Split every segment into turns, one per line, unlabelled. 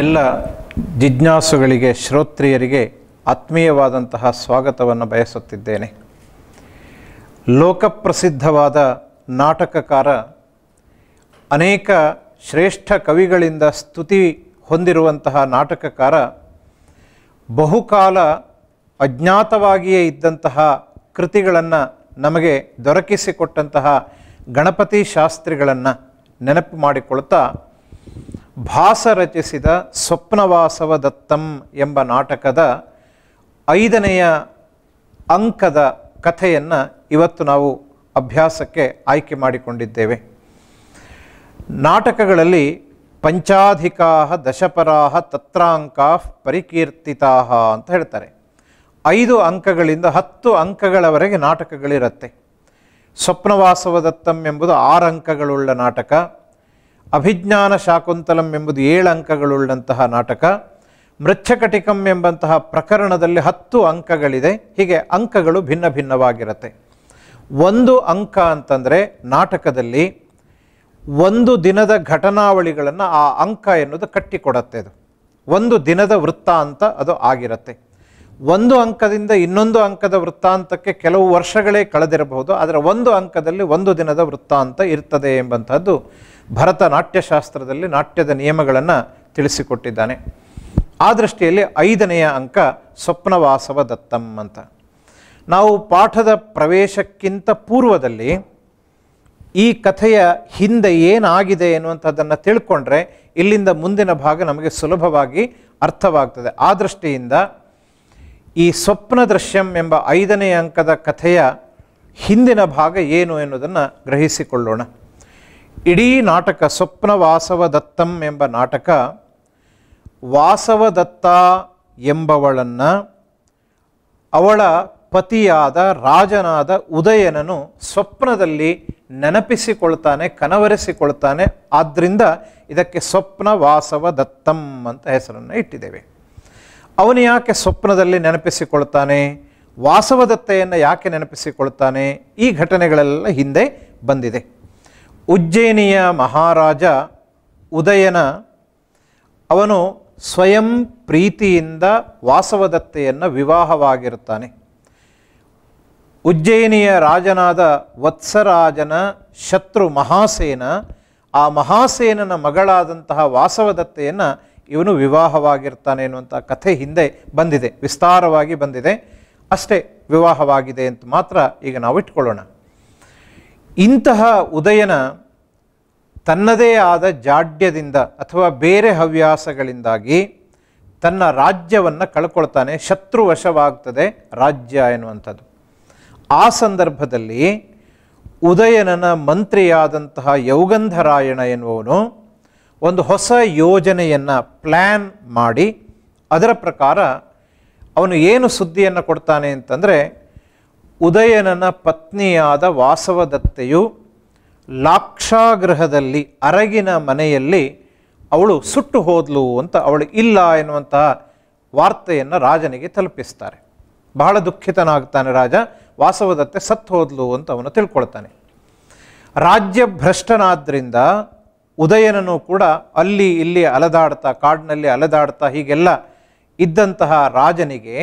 ಎಲ್ಲ ಜಿಜ್ಞಾಸುಗಳಿಗೆ ಶ್ರೋತ್ರಿಯರಿಗೆ ಆತ್ಮೀಯವಾದಂತಹ ಸ್ವಾಗತವನ್ನು ಬಯಸುತ್ತಿದ್ದೇನೆ ಲೋಕಪ್ರಸಿದ್ಧವಾದ ನಾಟಕಕಾರ ಅನೇಕ ಶ್ರೇಷ್ಠ ಕವಿಗಳಿಂದ ಸ್ತುತಿ ಹೊಂದಿರುವಂತಹ ನಾಟಕಕಾರ ಬಹುಕಾಲ ಅಜ್ಞಾತವಾಗಿಯೇ ಇದ್ದಂತಹ ಕೃತಿಗಳನ್ನು ನಮಗೆ ದೊರಕಿಸಿಕೊಟ್ಟಂತಹ ಗಣಪತಿ ಶಾಸ್ತ್ರಿಗಳನ್ನು ನೆನಪು ಮಾಡಿಕೊಳ್ತಾ ಭಾಸ ರಚಿಸಿದ ಸ್ವಪ್ನವಾಸವ ದತ್ತಂ ಎಂಬ ನಾಟಕದ ಐದನೆಯ ಅಂಕದ ಕಥೆಯನ್ನು ಇವತ್ತು ನಾವು ಅಭ್ಯಾಸಕ್ಕೆ ಆಯ್ಕೆ ಮಾಡಿಕೊಂಡಿದ್ದೇವೆ ನಾಟಕಗಳಲ್ಲಿ ಪಂಚಾಧಿಕಾ ದಶಪರಾಹ ತತ್ರಾಂಕ ಪರಿಕೀರ್ತಿತಾ ಅಂತ ಹೇಳ್ತಾರೆ ಐದು ಅಂಕಗಳಿಂದ ಹತ್ತು ಅಂಕಗಳವರೆಗೆ ನಾಟಕಗಳಿರುತ್ತೆ ದತ್ತಂ ಎಂಬುದು ಆರು ಅಂಕಗಳುಳ್ಳ ನಾಟಕ ಅಭಿಜ್ಞಾನ ಶಾಕುಂತಲಂ ಎಂಬುದು ಏಳು ಅಂಕಗಳುಳ್ಳಂತಹ ನಾಟಕ ಮೃಚ್ಛಕಟಿಕಂ ಎಂಬಂತಹ ಪ್ರಕರಣದಲ್ಲಿ ಹತ್ತು ಅಂಕಗಳಿದೆ ಹೀಗೆ ಅಂಕಗಳು ಭಿನ್ನ ಭಿನ್ನವಾಗಿರುತ್ತೆ ಒಂದು ಅಂಕ ಅಂತಂದರೆ ನಾಟಕದಲ್ಲಿ ಒಂದು ದಿನದ ಘಟನಾವಳಿಗಳನ್ನು ಆ ಅಂಕ ಎನ್ನುವುದು ಕಟ್ಟಿಕೊಡತ್ತೆ ಅದು ಒಂದು ದಿನದ ವೃತ್ತಾಂತ ಅದು ಆಗಿರುತ್ತೆ ಒಂದು ಅಂಕದಿಂದ ಇನ್ನೊಂದು ಅಂಕದ ವೃತ್ತಾಂತಕ್ಕೆ ಕೆಲವು ವರ್ಷಗಳೇ ಕಳೆದಿರಬಹುದು ಆದರೆ ಒಂದು ಅಂಕದಲ್ಲಿ ಒಂದು ದಿನದ ವೃತ್ತಾಂತ ಇರ್ತದೆ ಎಂಬಂಥದ್ದು ಭರತ ನಾಟ್ಯಶಾಸ್ತ್ರದಲ್ಲಿ ನಾಟ್ಯದ ನಿಯಮಗಳನ್ನು ತಿಳಿಸಿಕೊಟ್ಟಿದ್ದಾನೆ ಆ ದೃಷ್ಟಿಯಲ್ಲಿ ಐದನೆಯ ಅಂಕ ಸ್ವಪ್ನವಾಸವ ದತ್ತಂ ಅಂತ ನಾವು ಪಾಠದ ಪ್ರವೇಶಕ್ಕಿಂತ ಪೂರ್ವದಲ್ಲಿ ಈ ಕಥೆಯ ಹಿಂದೆ ಏನಾಗಿದೆ ಎನ್ನುವಂಥದ್ದನ್ನು ತಿಳ್ಕೊಂಡ್ರೆ ಇಲ್ಲಿಂದ ಮುಂದಿನ ಭಾಗ ನಮಗೆ ಸುಲಭವಾಗಿ ಅರ್ಥವಾಗ್ತದೆ ಆ ದೃಷ್ಟಿಯಿಂದ ಈ ಸ್ವಪ್ನ ದೃಶ್ಯಂ ಎಂಬ ಐದನೇ ಅಂಕದ ಕಥೆಯ ಹಿಂದಿನ ಭಾಗ ಏನು ಎನ್ನುವುದನ್ನು ಗ್ರಹಿಸಿಕೊಳ್ಳೋಣ ಇಡೀ ನಾಟಕ ಸ್ವಪ್ನ ದತ್ತಂ ಎಂಬ ನಾಟಕ ವಾಸವದತ್ತ ಎಂಬವಳನ್ನು ಅವಳ ಪತಿಯಾದ ರಾಜನಾದ ಉದಯನನು ಸ್ವಪ್ನದಲ್ಲಿ ನೆನಪಿಸಿಕೊಳ್ತಾನೆ ಕನವರಿಸಿಕೊಳ್ತಾನೆ ಆದ್ದರಿಂದ ಇದಕ್ಕೆ ಸ್ವಪ್ನ ವಾಸವ ದತ್ತಂ ಅಂತ ಹೆಸರನ್ನು ಇಟ್ಟಿದ್ದೇವೆ ಅವನು ಯಾಕೆ ಸ್ವಪ್ನದಲ್ಲಿ ನೆನಪಿಸಿಕೊಳ್ತಾನೆ ವಾಸವದತ್ತೆಯನ್ನು ಯಾಕೆ ನೆನಪಿಸಿಕೊಳ್ತಾನೆ ಈ ಘಟನೆಗಳೆಲ್ಲ ಹಿಂದೆ ಬಂದಿದೆ ಉಜ್ಜಯಿನಿಯ ಮಹಾರಾಜ ಉದಯನ ಅವನು ಸ್ವಯಂ ಪ್ರೀತಿಯಿಂದ ವಾಸವದತ್ತೆಯನ್ನು ವಿವಾಹವಾಗಿರುತ್ತಾನೆ ಉಜ್ಜಯಿನಿಯ ರಾಜನಾದ ವತ್ಸರಾಜನ ಶತ್ರು ಮಹಾಸೇನ ಆ ಮಹಾಸೇನನ ಮಗಳಾದಂತಹ ವಾಸವದತ್ತೆಯನ್ನು ಇವನು ವಿವಾಹವಾಗಿರ್ತಾನೆ ಎನ್ನುವಂಥ ಕಥೆ ಹಿಂದೆ ಬಂದಿದೆ ವಿಸ್ತಾರವಾಗಿ ಬಂದಿದೆ ಅಷ್ಟೇ ವಿವಾಹವಾಗಿದೆ ಅಂತ ಮಾತ್ರ ಈಗ ನಾವು ಇಟ್ಕೊಳ್ಳೋಣ ಇಂತಹ ಉದಯನ ತನ್ನದೇ ಆದ ಜಾಡ್ಯದಿಂದ ಅಥವಾ ಬೇರೆ ಹವ್ಯಾಸಗಳಿಂದಾಗಿ ತನ್ನ ರಾಜ್ಯವನ್ನು ಕಳ್ಕೊಳ್ತಾನೆ ವಶವಾಗ್ತದೆ ರಾಜ್ಯ ಎನ್ನುವಂಥದ್ದು ಆ ಸಂದರ್ಭದಲ್ಲಿ ಉದಯನನ ಮಂತ್ರಿಯಾದಂತಹ ಯೌಗಂಧರಾಯಣ ಎನ್ನುವನು ಒಂದು ಹೊಸ ಯೋಜನೆಯನ್ನು ಪ್ಲ್ಯಾನ್ ಮಾಡಿ ಅದರ ಪ್ರಕಾರ ಅವನು ಏನು ಸುದ್ದಿಯನ್ನು ಕೊಡ್ತಾನೆ ಅಂತಂದರೆ ಉದಯನನ ಪತ್ನಿಯಾದ ವಾಸವದತ್ತೆಯು ಲಾಕ್ಷಾಗೃಹದಲ್ಲಿ ಅರಗಿನ ಮನೆಯಲ್ಲಿ ಅವಳು ಸುಟ್ಟು ಹೋದ್ಲು ಅಂತ ಅವಳು ಇಲ್ಲ ಎನ್ನುವಂತಹ ವಾರ್ತೆಯನ್ನು ರಾಜನಿಗೆ ತಲುಪಿಸ್ತಾರೆ ಬಹಳ ದುಃಖಿತನಾಗ್ತಾನೆ ರಾಜ ವಾಸವದತ್ತೆ ಸತ್ತು ಹೋದ್ಲು ಅಂತ ಅವನು ತಿಳ್ಕೊಳ್ತಾನೆ ರಾಜ್ಯ ಭ್ರಷ್ಟನಾದ್ರಿಂದ ಉದಯನನು ಕೂಡ ಅಲ್ಲಿ ಇಲ್ಲಿ ಅಲೆದಾಡ್ತಾ ಕಾಡಿನಲ್ಲಿ ಅಲೆದಾಡ್ತಾ ಹೀಗೆಲ್ಲ ಇದ್ದಂತಹ ರಾಜನಿಗೆ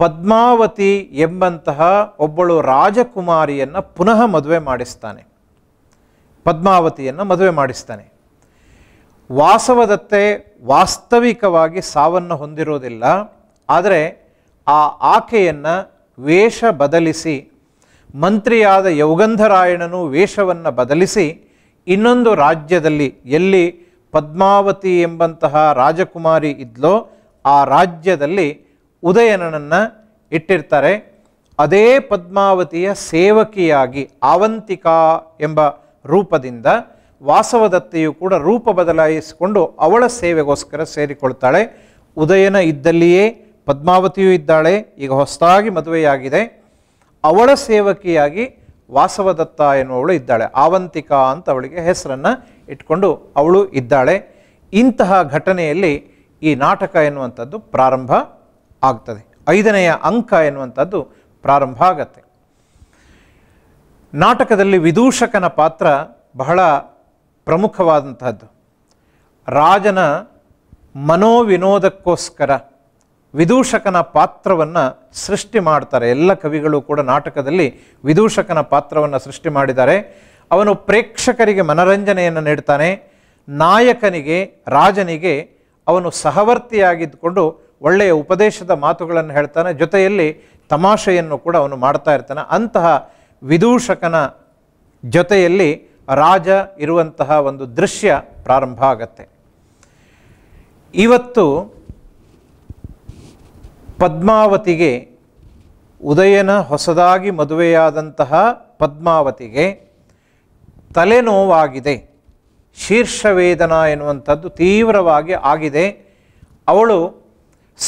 ಪದ್ಮಾವತಿ ಎಂಬಂತಹ ಒಬ್ಬಳು ರಾಜಕುಮಾರಿಯನ್ನು ಪುನಃ ಮದುವೆ ಮಾಡಿಸ್ತಾನೆ ಪದ್ಮಾವತಿಯನ್ನು ಮದುವೆ ಮಾಡಿಸ್ತಾನೆ ವಾಸವದತ್ತೆ ವಾಸ್ತವಿಕವಾಗಿ ಸಾವನ್ನು ಹೊಂದಿರೋದಿಲ್ಲ ಆದರೆ ಆ ಆಕೆಯನ್ನು ವೇಷ ಬದಲಿಸಿ ಮಂತ್ರಿಯಾದ ಯೌಗಂಧರಾಯಣನು ವೇಷವನ್ನು ಬದಲಿಸಿ ಇನ್ನೊಂದು ರಾಜ್ಯದಲ್ಲಿ ಎಲ್ಲಿ ಪದ್ಮಾವತಿ ಎಂಬಂತಹ ರಾಜಕುಮಾರಿ ಇದ್ಲೋ ಆ ರಾಜ್ಯದಲ್ಲಿ ಉದಯನನನ್ನು ಇಟ್ಟಿರ್ತಾರೆ ಅದೇ ಪದ್ಮಾವತಿಯ ಸೇವಕಿಯಾಗಿ ಆವಂತಿಕಾ ಎಂಬ ರೂಪದಿಂದ ವಾಸವದತ್ತೆಯು ಕೂಡ ರೂಪ ಬದಲಾಯಿಸಿಕೊಂಡು ಅವಳ ಸೇವೆಗೋಸ್ಕರ ಸೇರಿಕೊಳ್ತಾಳೆ ಉದಯನ ಇದ್ದಲ್ಲಿಯೇ ಪದ್ಮಾವತಿಯೂ ಇದ್ದಾಳೆ ಈಗ ಹೊಸದಾಗಿ ಮದುವೆಯಾಗಿದೆ ಅವಳ ಸೇವಕಿಯಾಗಿ ವಾಸವದತ್ತ ಎನ್ನುವಳು ಇದ್ದಾಳೆ ಆವಂತಿಕಾ ಅಂತ ಅವಳಿಗೆ ಹೆಸರನ್ನು ಇಟ್ಕೊಂಡು ಅವಳು ಇದ್ದಾಳೆ ಇಂತಹ ಘಟನೆಯಲ್ಲಿ ಈ ನಾಟಕ ಎನ್ನುವಂಥದ್ದು ಪ್ರಾರಂಭ ಆಗ್ತದೆ ಐದನೆಯ ಅಂಕ ಎನ್ನುವಂಥದ್ದು ಪ್ರಾರಂಭ ಆಗತ್ತೆ ನಾಟಕದಲ್ಲಿ ವಿದೂಷಕನ ಪಾತ್ರ ಬಹಳ ಪ್ರಮುಖವಾದಂತಹದ್ದು ರಾಜನ ಮನೋವಿನೋದಕ್ಕೋಸ್ಕರ ವಿದೂಷಕನ ಪಾತ್ರವನ್ನು ಸೃಷ್ಟಿ ಮಾಡ್ತಾರೆ ಎಲ್ಲ ಕವಿಗಳು ಕೂಡ ನಾಟಕದಲ್ಲಿ ವಿದೂಷಕನ ಪಾತ್ರವನ್ನು ಸೃಷ್ಟಿ ಮಾಡಿದ್ದಾರೆ ಅವನು ಪ್ರೇಕ್ಷಕರಿಗೆ ಮನರಂಜನೆಯನ್ನು ನೀಡ್ತಾನೆ ನಾಯಕನಿಗೆ ರಾಜನಿಗೆ ಅವನು ಸಹವರ್ತಿಯಾಗಿದ್ದುಕೊಂಡು ಒಳ್ಳೆಯ ಉಪದೇಶದ ಮಾತುಗಳನ್ನು ಹೇಳ್ತಾನೆ ಜೊತೆಯಲ್ಲಿ ತಮಾಷೆಯನ್ನು ಕೂಡ ಅವನು ಮಾಡ್ತಾ ಇರ್ತಾನೆ ಅಂತಹ ವಿದೂಷಕನ ಜೊತೆಯಲ್ಲಿ ರಾಜ ಇರುವಂತಹ ಒಂದು ದೃಶ್ಯ ಪ್ರಾರಂಭ ಆಗತ್ತೆ ಇವತ್ತು ಪದ್ಮಾವತಿಗೆ ಉದಯನ ಹೊಸದಾಗಿ ಮದುವೆಯಾದಂತಹ ಪದ್ಮಾವತಿಗೆ ತಲೆನೋವಾಗಿದೆ ಶೀರ್ಷವೇದನ ಎನ್ನುವಂಥದ್ದು ತೀವ್ರವಾಗಿ ಆಗಿದೆ ಅವಳು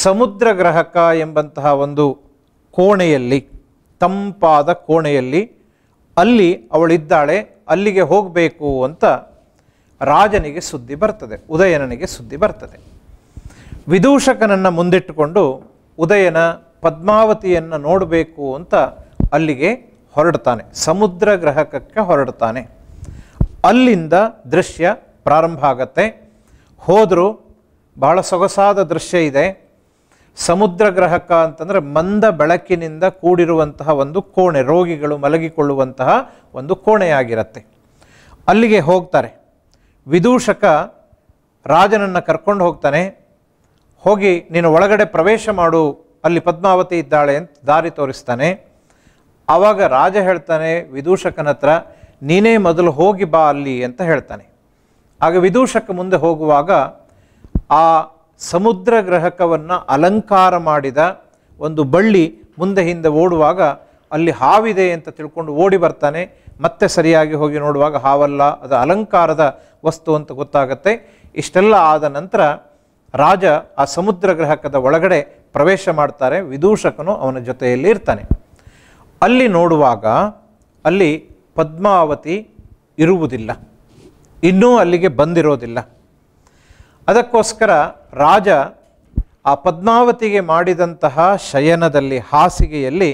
ಸಮುದ್ರ ಗ್ರಹಕ ಎಂಬಂತಹ ಒಂದು ಕೋಣೆಯಲ್ಲಿ ತಂಪಾದ ಕೋಣೆಯಲ್ಲಿ ಅಲ್ಲಿ ಅವಳಿದ್ದಾಳೆ ಅಲ್ಲಿಗೆ ಹೋಗಬೇಕು ಅಂತ ರಾಜನಿಗೆ ಸುದ್ದಿ ಬರ್ತದೆ ಉದಯನನಿಗೆ ಸುದ್ದಿ ಬರ್ತದೆ ವಿದೂಷಕನನ್ನು ಮುಂದಿಟ್ಟುಕೊಂಡು ಉದಯನ ಪದ್ಮಾವತಿಯನ್ನು ನೋಡಬೇಕು ಅಂತ ಅಲ್ಲಿಗೆ ಹೊರಡ್ತಾನೆ ಸಮುದ್ರ ಗ್ರಹಕಕ್ಕೆ ಹೊರಡ್ತಾನೆ ಅಲ್ಲಿಂದ ದೃಶ್ಯ ಪ್ರಾರಂಭ ಆಗತ್ತೆ ಹೋದರೂ ಬಹಳ ಸೊಗಸಾದ ದೃಶ್ಯ ಇದೆ ಸಮುದ್ರ ಗ್ರಹಕ ಅಂತಂದರೆ ಮಂದ ಬೆಳಕಿನಿಂದ ಕೂಡಿರುವಂತಹ ಒಂದು ಕೋಣೆ ರೋಗಿಗಳು ಮಲಗಿಕೊಳ್ಳುವಂತಹ ಒಂದು ಕೋಣೆಯಾಗಿರುತ್ತೆ ಅಲ್ಲಿಗೆ ಹೋಗ್ತಾರೆ ವಿದೂಷಕ ರಾಜನನ್ನು ಕರ್ಕೊಂಡು ಹೋಗ್ತಾನೆ ಹೋಗಿ ನೀನು ಒಳಗಡೆ ಪ್ರವೇಶ ಮಾಡು ಅಲ್ಲಿ ಪದ್ಮಾವತಿ ಇದ್ದಾಳೆ ಅಂತ ದಾರಿ ತೋರಿಸ್ತಾನೆ ಆವಾಗ ರಾಜ ಹೇಳ್ತಾನೆ ವಿದೂಷಕನ ಹತ್ರ ನೀನೇ ಮೊದಲು ಹೋಗಿ ಬಾ ಅಲ್ಲಿ ಅಂತ ಹೇಳ್ತಾನೆ ಆಗ ವಿದೂಷಕ ಮುಂದೆ ಹೋಗುವಾಗ ಆ ಸಮುದ್ರ ಗ್ರಹಕವನ್ನು ಅಲಂಕಾರ ಮಾಡಿದ ಒಂದು ಬಳ್ಳಿ ಮುಂದೆ ಹಿಂದೆ ಓಡುವಾಗ ಅಲ್ಲಿ ಹಾವಿದೆ ಅಂತ ತಿಳ್ಕೊಂಡು ಓಡಿ ಬರ್ತಾನೆ ಮತ್ತೆ ಸರಿಯಾಗಿ ಹೋಗಿ ನೋಡುವಾಗ ಹಾವಲ್ಲ ಅದು ಅಲಂಕಾರದ ವಸ್ತು ಅಂತ ಗೊತ್ತಾಗುತ್ತೆ ಇಷ್ಟೆಲ್ಲ ಆದ ನಂತರ ರಾಜ ಆ ಸಮುದ್ರ ಗ್ರಹಕದ ಒಳಗಡೆ ಪ್ರವೇಶ ಮಾಡ್ತಾರೆ ವಿದೂಷಕನು ಅವನ ಜೊತೆಯಲ್ಲಿ ಇರ್ತಾನೆ ಅಲ್ಲಿ ನೋಡುವಾಗ ಅಲ್ಲಿ ಪದ್ಮಾವತಿ ಇರುವುದಿಲ್ಲ ಇನ್ನೂ ಅಲ್ಲಿಗೆ ಬಂದಿರೋದಿಲ್ಲ ಅದಕ್ಕೋಸ್ಕರ ರಾಜ ಆ ಪದ್ಮಾವತಿಗೆ ಮಾಡಿದಂತಹ ಶಯನದಲ್ಲಿ ಹಾಸಿಗೆಯಲ್ಲಿ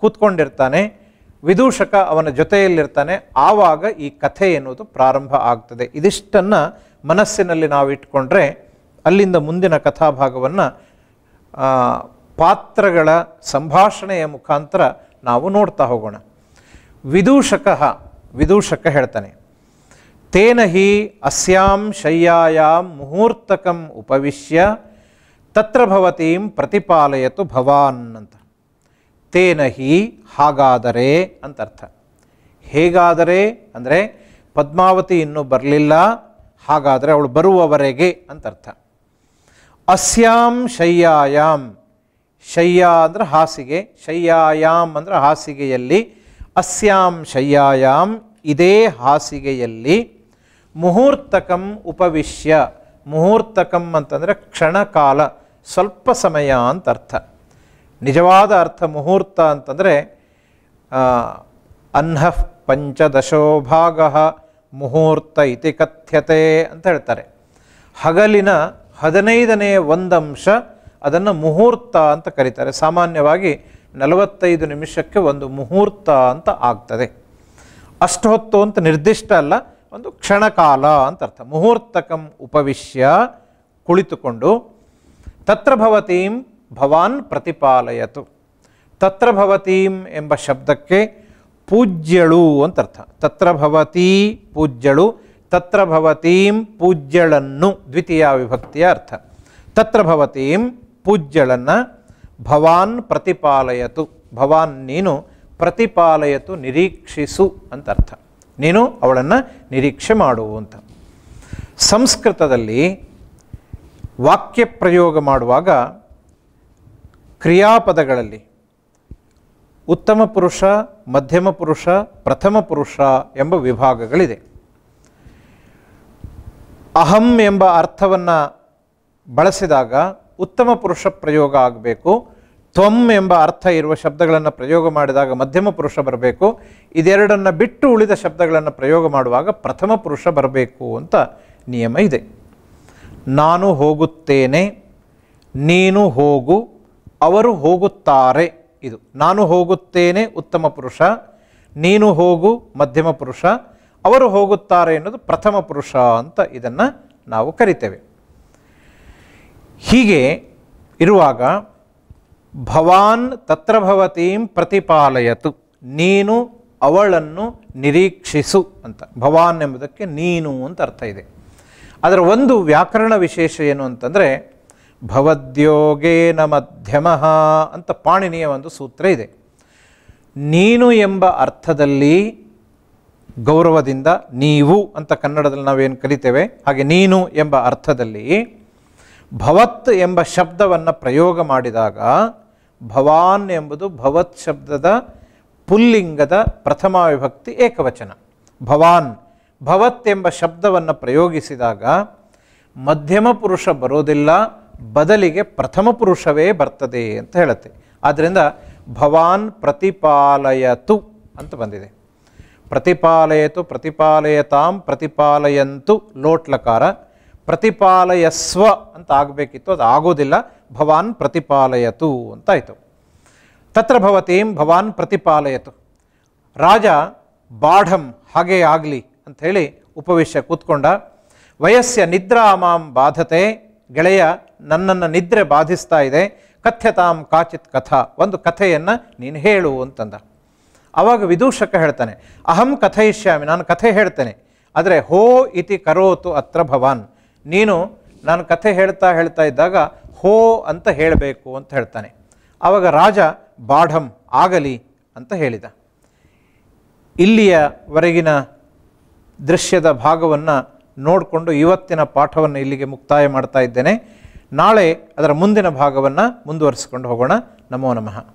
ಕೂತ್ಕೊಂಡಿರ್ತಾನೆ ವಿದೂಷಕ ಅವನ ಜೊತೆಯಲ್ಲಿರ್ತಾನೆ ಆವಾಗ ಈ ಕಥೆ ಎನ್ನುವುದು ಪ್ರಾರಂಭ ಆಗ್ತದೆ ಇದಿಷ್ಟನ್ನು ಮನಸ್ಸಿನಲ್ಲಿ ನಾವು ಇಟ್ಕೊಂಡ್ರೆ ಅಲ್ಲಿಂದ ಮುಂದಿನ ಕಥಾಭಾಗವನ್ನು ಪಾತ್ರಗಳ ಸಂಭಾಷಣೆಯ ಮುಖಾಂತರ ನಾವು ನೋಡ್ತಾ ಹೋಗೋಣ ವಿದೂಷಕ ವಿದೂಷಕ ಹೇಳ್ತಾನೆ ತೇನ ಹಿ ಅಸ್ಯಾಂ ಶಯ್ಯಾಂ ಮುಹೂರ್ತಕಂ ಉಪವಿಶ್ಯ ತತ್ರ ಭವತೀಂ ಪ್ರತಿಪಾಲಯತು ಭವಾನ್ ಅಂತ ತೇನ ಹಿ ಹಾಗಾದರೆ ಅಂತ ಅರ್ಥ ಹೇಗಾದರೆ ಅಂದರೆ ಪದ್ಮಾವತಿ ಇನ್ನೂ ಬರಲಿಲ್ಲ ಹಾಗಾದರೆ ಅವಳು ಬರುವವರೆಗೆ ಅಂತ ಅರ್ಥ ಅಸ್ಯಾಂ ಶಯ್ಯಾಂ ಶಯ್ಯ ಅಂದರೆ ಹಾಸಿಗೆ ಶಯ್ಯಾಂ ಅಂದರೆ ಹಾಸಿಗೆಯಲ್ಲಿ ಅಸ್ಯಾಂ ಶಯ್ಯಾಂ ಇದೇ ಹಾಸಿಗೆಯಲ್ಲಿ ಮುಹೂರ್ತಕಂ ಉಪವಿಶ್ಯ ಮುಹೂರ್ತಕಂ ಅಂತಂದರೆ ಕ್ಷಣಕಾಲ ಸ್ವಲ್ಪ ಸಮಯ ಅಂತ ಅರ್ಥ ನಿಜವಾದ ಅರ್ಥ ಮುಹೂರ್ತ ಅಂತಂದರೆ ಅನ್ಹ ಪಂಚದಶೋ ಭಾಗ ಮುಹೂರ್ತ ಇತಿ ಕಥ್ಯತೆ ಅಂತ ಹೇಳ್ತಾರೆ ಹಗಲಿನ ಹದಿನೈದನೇ ಒಂದಂಶ ಅದನ್ನು ಮುಹೂರ್ತ ಅಂತ ಕರೀತಾರೆ ಸಾಮಾನ್ಯವಾಗಿ ನಲವತ್ತೈದು ನಿಮಿಷಕ್ಕೆ ಒಂದು ಮುಹೂರ್ತ ಅಂತ ಆಗ್ತದೆ ಅಷ್ಟು ಹೊತ್ತು ಅಂತ ನಿರ್ದಿಷ್ಟ ಅಲ್ಲ ಒಂದು ಕ್ಷಣಕಾಲ ಅಂತ ಅರ್ಥ ಮುಹೂರ್ತಕಂ ಉಪವಿಶ್ಯ ಕುಳಿತುಕೊಂಡು ತತ್ರ ಭವತೀಂ ಭವಾನ್ ಪ್ರತಿಪಾಲಯತು ತತ್ರ ಭವತೀಂ ಎಂಬ ಶಬ್ದಕ್ಕೆ ಪೂಜ್ಯಳು ಅಂತ ಅರ್ಥ ತತ್ರ ಪೂಜ್ಯಳು ತತ್ರ ಭವತೀಂ ಪೂಜ್ಯಳನ್ನು ದ್ವಿತೀಯ ವಿಭಕ್ತಿಯ ಅರ್ಥ ತತ್ರ ಭವತೀಂ ಪೂಜ್ಯಳನ್ನು ಭವಾನ್ ಪ್ರತಿಪಾಲಯತು ಭವಾನ್ ನೀನು ಪ್ರತಿಪಾಲಯತು ನಿರೀಕ್ಷಿಸು ಅಂತ ಅರ್ಥ ನೀನು ಅವಳನ್ನು ನಿರೀಕ್ಷೆ ಮಾಡು ಅಂತ ಸಂಸ್ಕೃತದಲ್ಲಿ ವಾಕ್ಯ ಪ್ರಯೋಗ ಮಾಡುವಾಗ ಕ್ರಿಯಾಪದಗಳಲ್ಲಿ ಉತ್ತಮ ಪುರುಷ ಮಧ್ಯಮ ಪುರುಷ ಪ್ರಥಮ ಪುರುಷ ಎಂಬ ವಿಭಾಗಗಳಿದೆ ಅಹಂ ಎಂಬ ಅರ್ಥವನ್ನು ಬಳಸಿದಾಗ ಉತ್ತಮ ಪುರುಷ ಪ್ರಯೋಗ ಆಗಬೇಕು ತ್ವಂ ಎಂಬ ಅರ್ಥ ಇರುವ ಶಬ್ದಗಳನ್ನು ಪ್ರಯೋಗ ಮಾಡಿದಾಗ ಮಧ್ಯಮ ಪುರುಷ ಬರಬೇಕು ಇದೆರಡನ್ನು ಬಿಟ್ಟು ಉಳಿದ ಶಬ್ದಗಳನ್ನು ಪ್ರಯೋಗ ಮಾಡುವಾಗ ಪ್ರಥಮ ಪುರುಷ ಬರಬೇಕು ಅಂತ ನಿಯಮ ಇದೆ ನಾನು ಹೋಗುತ್ತೇನೆ ನೀನು ಹೋಗು ಅವರು ಹೋಗುತ್ತಾರೆ ಇದು ನಾನು ಹೋಗುತ್ತೇನೆ ಉತ್ತಮ ಪುರುಷ ನೀನು ಹೋಗು ಮಧ್ಯಮ ಪುರುಷ ಅವರು ಹೋಗುತ್ತಾರೆ ಎನ್ನುವುದು ಪ್ರಥಮ ಪುರುಷ ಅಂತ ಇದನ್ನು ನಾವು ಕರಿತೇವೆ ಹೀಗೆ ಇರುವಾಗ ಭವಾನ್ ತತ್ರ ಪ್ರತಿಪಾಲಯತು ನೀನು ಅವಳನ್ನು ನಿರೀಕ್ಷಿಸು ಅಂತ ಭವಾನ್ ಎಂಬುದಕ್ಕೆ ನೀನು ಅಂತ ಅರ್ಥ ಇದೆ ಅದರ ಒಂದು ವ್ಯಾಕರಣ ವಿಶೇಷ ಏನು ಅಂತಂದರೆ ಭವದ್ಯೋಗೇನ ಮಧ್ಯಮ ಅಂತ ಪಾಣಿನಿಯ ಒಂದು ಸೂತ್ರ ಇದೆ ನೀನು ಎಂಬ ಅರ್ಥದಲ್ಲಿ ಗೌರವದಿಂದ ನೀವು ಅಂತ ಕನ್ನಡದಲ್ಲಿ ನಾವೇನು ಕಲಿತೇವೆ ಹಾಗೆ ನೀನು ಎಂಬ ಅರ್ಥದಲ್ಲಿ ಭವತ್ ಎಂಬ ಶಬ್ದವನ್ನು ಪ್ರಯೋಗ ಮಾಡಿದಾಗ ಭವಾನ್ ಎಂಬುದು ಭವತ್ ಶಬ್ದದ ಪುಲ್ಲಿಂಗದ ಪ್ರಥಮ ವಿಭಕ್ತಿ ಏಕವಚನ ಭವಾನ್ ಭವತ್ ಎಂಬ ಶಬ್ದವನ್ನು ಪ್ರಯೋಗಿಸಿದಾಗ ಮಧ್ಯಮ ಪುರುಷ ಬರೋದಿಲ್ಲ ಬದಲಿಗೆ ಪ್ರಥಮ ಪುರುಷವೇ ಬರ್ತದೆ ಅಂತ ಹೇಳುತ್ತೆ ಆದ್ದರಿಂದ ಭವಾನ್ ಪ್ರತಿಪಾಲಯತು ಅಂತ ಬಂದಿದೆ ಪ್ರತಿಪಾಲಯತು ಪ್ರತಿಪಾಲಯತಾಂ ಪ್ರತಿಪಾಲಯಂತು ಲೋಟ್ಲಕಾರ ಪ್ರತಿಪಾಲಯಸ್ವ ಅಂತ ಆಗಬೇಕಿತ್ತು ಅದು ಆಗೋದಿಲ್ಲ ಭವಾನ್ ಪ್ರತಿಪಾಲಯತು ಅಂತಾಯಿತು ತತ್ರ ಭವತೀಂ ಭವಾನ್ ಪ್ರತಿಪಾಲಯತು ರಾಜ ಬಾಢಂ ಹಾಗೇ ಆಗಲಿ ಅಂಥೇಳಿ ಉಪವೇಶ ಕೂತ್ಕೊಂಡ ವಯಸ್ಸ ನಿದ್ರಾ ಮಾಂ ಬಾಧತೆ ಗೆಳೆಯ ನನ್ನನ್ನು ನಿದ್ರೆ ಬಾಧಿಸ್ತಾ ಇದೆ ಕಥ್ಯತಾಂ ಕಾಚಿತ್ ಕಥಾ ಒಂದು ಕಥೆಯನ್ನು ನೀನು ಹೇಳು ಅಂತಂದ ಆವಾಗ ವಿದೂಷಕ ಹೇಳ್ತಾನೆ ಅಹಂ ಕಥಯಿಷ್ಯಾಮಿ ನಾನು ಕಥೆ ಹೇಳ್ತೇನೆ ಆದರೆ ಹೋ ಇತಿ ಕರೋತು ಅತ್ರ ಭವಾನ್ ನೀನು ನಾನು ಕಥೆ ಹೇಳ್ತಾ ಹೇಳ್ತಾ ಇದ್ದಾಗ ಹೋ ಅಂತ ಹೇಳಬೇಕು ಅಂತ ಹೇಳ್ತಾನೆ ಆವಾಗ ರಾಜ ಬಾಢಂ ಆಗಲಿ ಅಂತ ಹೇಳಿದ ಇಲ್ಲಿಯವರೆಗಿನ ದೃಶ್ಯದ ಭಾಗವನ್ನು ನೋಡಿಕೊಂಡು ಇವತ್ತಿನ ಪಾಠವನ್ನು ಇಲ್ಲಿಗೆ ಮುಕ್ತಾಯ ಮಾಡ್ತಾ ಇದ್ದೇನೆ ನಾಳೆ ಅದರ ಮುಂದಿನ ಭಾಗವನ್ನು ಮುಂದುವರಿಸಿಕೊಂಡು ಹೋಗೋಣ ನಮೋ ನಮಃ